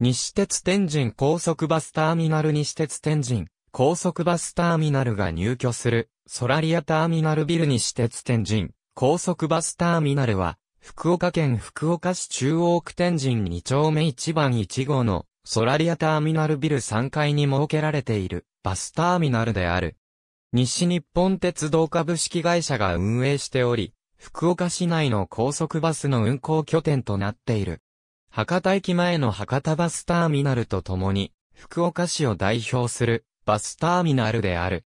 西鉄天神高速バスターミナル西鉄天神高速バスターミナルが入居するソラリアターミナルビル西鉄天神高速バスターミナルは福岡県福岡市中央区天神2丁目1番1号のソラリアターミナルビル3階に設けられているバスターミナルである。西日本鉄道株式会社が運営しており、福岡市内の高速バスの運行拠点となっている。博多駅前の博多バスターミナルとともに、福岡市を代表するバスターミナルである。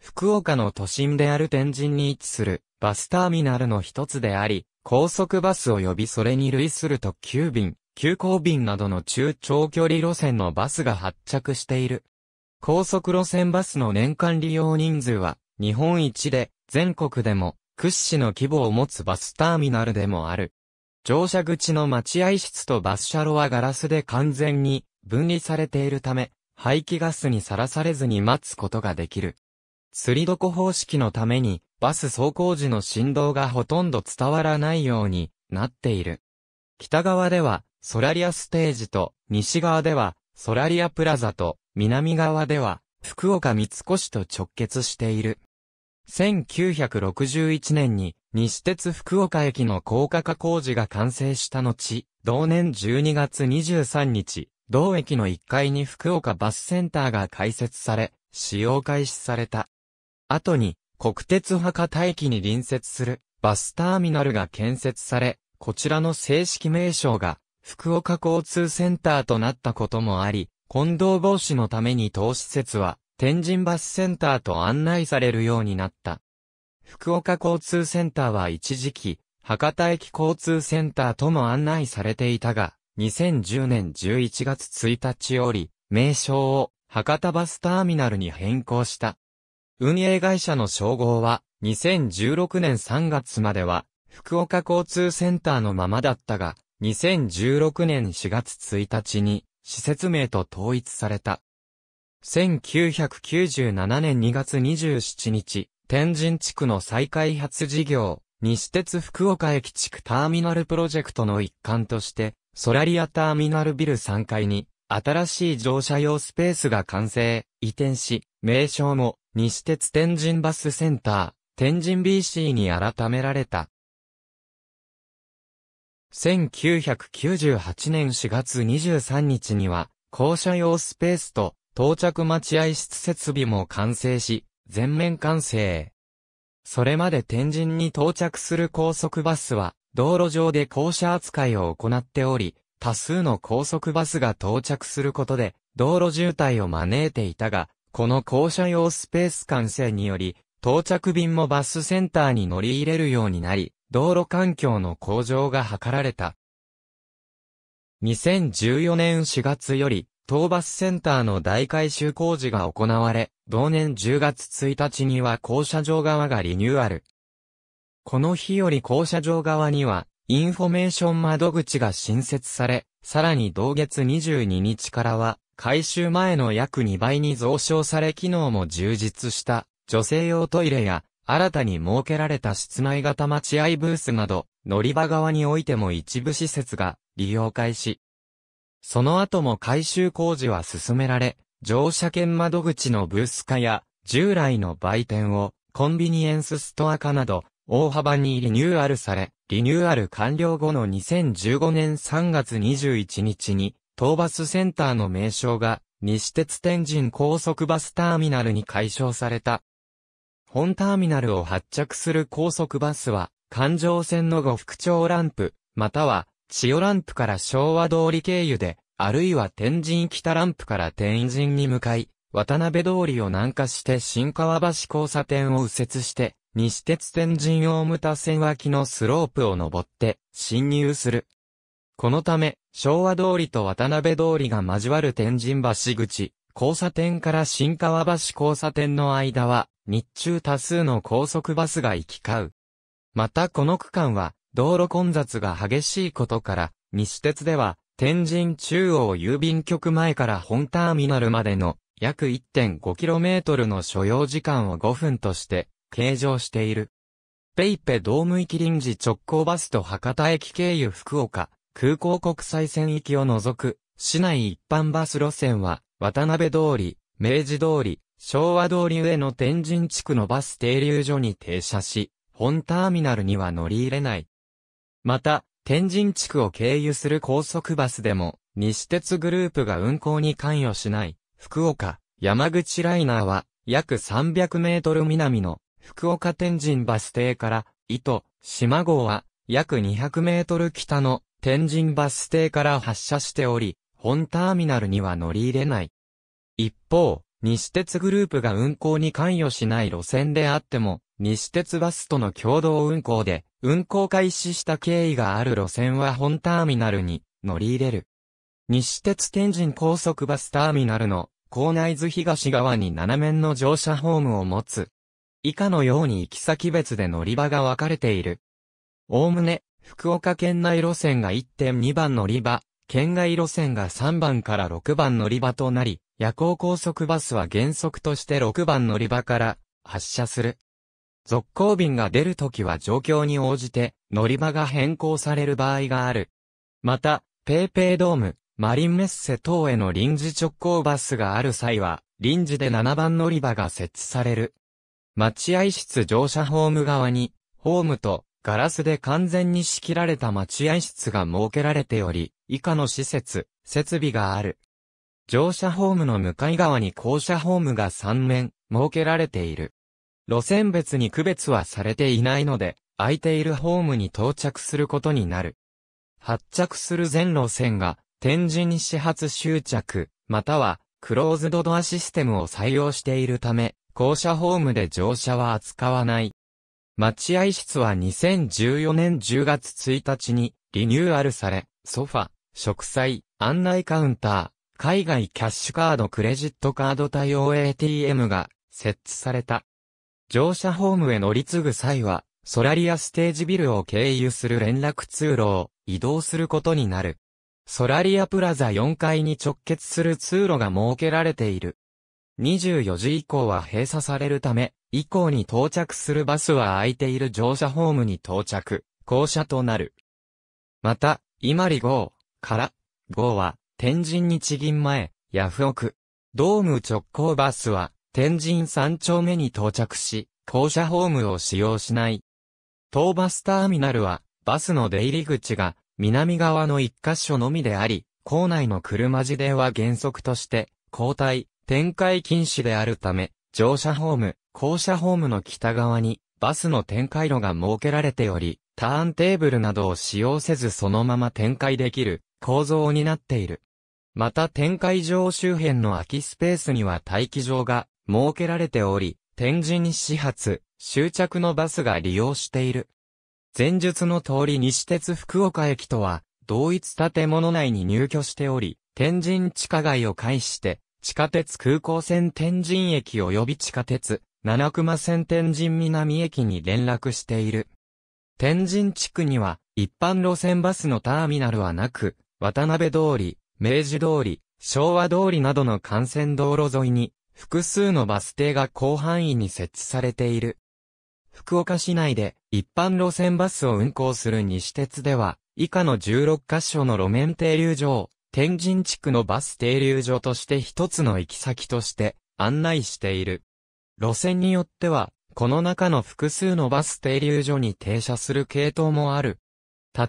福岡の都心である天神に位置するバスターミナルの一つであり、高速バス及びそれに類する特急便、急行便などの中長距離路線のバスが発着している。高速路線バスの年間利用人数は日本一で全国でも屈指の規模を持つバスターミナルでもある。乗車口の待合室とバス車路はガラスで完全に分離されているため、排気ガスにさらされずに待つことができる。釣り床方式のために、バス走行時の振動がほとんど伝わらないようになっている。北側では、ソラリアステージと、西側では、ソラリアプラザと、南側では、福岡三越と直結している。1961年に西鉄福岡駅の高架化工事が完成した後、同年12月23日、同駅の1階に福岡バスセンターが開設され、使用開始された。後に、国鉄博多駅に隣接するバスターミナルが建設され、こちらの正式名称が福岡交通センターとなったこともあり、近藤防止のために投施設は天神バスセンターと案内されるようになった。福岡交通センターは一時期、博多駅交通センターとも案内されていたが、2010年11月1日より、名称を博多バスターミナルに変更した。運営会社の称号は、2016年3月までは、福岡交通センターのままだったが、2016年4月1日に、施設名と統一された。1997年2月27日、天神地区の再開発事業、西鉄福岡駅地区ターミナルプロジェクトの一環として、ソラリアターミナルビル3階に、新しい乗車用スペースが完成、移転し、名称も、西鉄天神バスセンター、天神 BC に改められた。1998年4月23日には、校舎用スペースと到着待合室設備も完成し、全面完成。それまで天神に到着する高速バスは、道路上で降車扱いを行っており、多数の高速バスが到着することで、道路渋滞を招いていたが、この降車用スペース完成により、到着便もバスセンターに乗り入れるようになり、道路環境の向上が図られた。2014年4月より、討伐センターの大改修工事が行われ、同年10月1日には校舎場側がリニューアル。この日より校舎場側には、インフォメーション窓口が新設され、さらに同月22日からは、改修前の約2倍に増床され機能も充実した、女性用トイレや、新たに設けられた室内型待合ブースなど、乗り場側においても一部施設が利用開始。その後も改修工事は進められ、乗車券窓口のブース化や、従来の売店をコンビニエンスストア化など、大幅にリニューアルされ、リニューアル完了後の2015年3月21日に、東バスセンターの名称が、西鉄天神高速バスターミナルに解消された。本ターミナルを発着する高速バスは、環状線の呉副町ランプ、または千代ランプから昭和通り経由で、あるいは天神北ランプから天神に向かい、渡辺通りを南下して新川橋交差点を右折して、西鉄天神大牟田線脇のスロープを登って、進入する。このため、昭和通りと渡辺通りが交わる天神橋口、交差点から新川橋交差点の間は、日中多数の高速バスが行き交う。またこの区間は、道路混雑が激しいことから、西鉄では、天神中央郵便局前から本ターミナルまでの約 1.5km の所要時間を5分として計上している。ペイペドーム行き臨時直行バスと博多駅経由福岡空港国際線行きを除く市内一般バス路線は渡辺通り、明治通り、昭和通り上の天神地区のバス停留所に停車し、本ターミナルには乗り入れない。また、天神地区を経由する高速バスでも、西鉄グループが運行に関与しない、福岡、山口ライナーは、約300メートル南の、福岡天神バス停から、糸、島号は、約200メートル北の、天神バス停から発車しており、本ターミナルには乗り入れない。一方、西鉄グループが運行に関与しない路線であっても、西鉄バスとの共同運行で、運行開始した経緯がある路線は本ターミナルに乗り入れる。西鉄天神高速バスターミナルの構内図東側に斜面の乗車ホームを持つ。以下のように行き先別で乗り場が分かれている。おおむね、福岡県内路線が1.2番乗り場、県外路線が3番から6番乗り場となり、夜行高速バスは原則として6番乗り場から発車する。続行便が出るときは状況に応じて乗り場が変更される場合がある。また、ペイペイドーム、マリンメッセ等への臨時直行バスがある際は、臨時で7番乗り場が設置される。待合室乗車ホーム側に、ホームとガラスで完全に仕切られた待合室が設けられており、以下の施設、設備がある。乗車ホームの向かい側に降車ホームが3面、設けられている。路線別に区別はされていないので、空いているホームに到着することになる。発着する全路線が、天神始発終着、または、クローズドドアシステムを採用しているため、校舎ホームで乗車は扱わない。待合室は2014年10月1日にリニューアルされ、ソファ、植栽、案内カウンター、海外キャッシュカードクレジットカード対応 ATM が設置された。乗車ホームへ乗り継ぐ際は、ソラリアステージビルを経由する連絡通路を移動することになる。ソラリアプラザ4階に直結する通路が設けられている。24時以降は閉鎖されるため、以降に到着するバスは空いている乗車ホームに到着、降車となる。また、伊万里号から、号は、天神日銀前、ヤフオク、ドーム直行バスは、天神三丁目に到着し、校舎ホームを使用しない。東バスターミナルは、バスの出入り口が、南側の一箇所のみであり、校内の車自では原則として、交代、展開禁止であるため、乗車ホーム、校舎ホームの北側に、バスの展開路が設けられており、ターンテーブルなどを使用せずそのまま展開できる構造になっている。また展開場周辺の空きスペースには待機場が設けられており、天神始発、終着のバスが利用している。前述の通り西鉄福岡駅とは、同一建物内に入居しており、天神地下街を介して、地下鉄空港線天神駅及び地下鉄、七熊線天神南駅に連絡している。天神地区には、一般路線バスのターミナルはなく、渡辺通り、明治通り、昭和通りなどの幹線道路沿いに、複数のバス停が広範囲に設置されている。福岡市内で一般路線バスを運行する西鉄では、以下の16カ所の路面停留所を、天神地区のバス停留所として一つの行き先として案内している。路線によっては、この中の複数のバス停留所に停車する系統もある。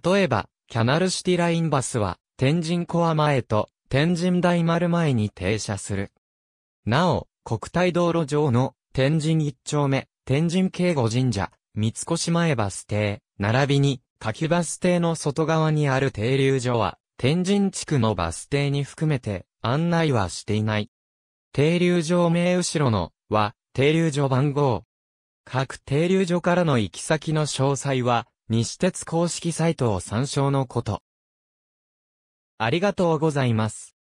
例えば、キャナルシティラインバスは、天神コア前と天神大丸前に停車する。なお、国体道路上の天神一丁目、天神警護神社、三越前バス停、並びに、柿バス停の外側にある停留所は、天神地区のバス停に含めて、案内はしていない。停留所名後ろの、は、停留所番号。各停留所からの行き先の詳細は、西鉄公式サイトを参照のこと。ありがとうございます。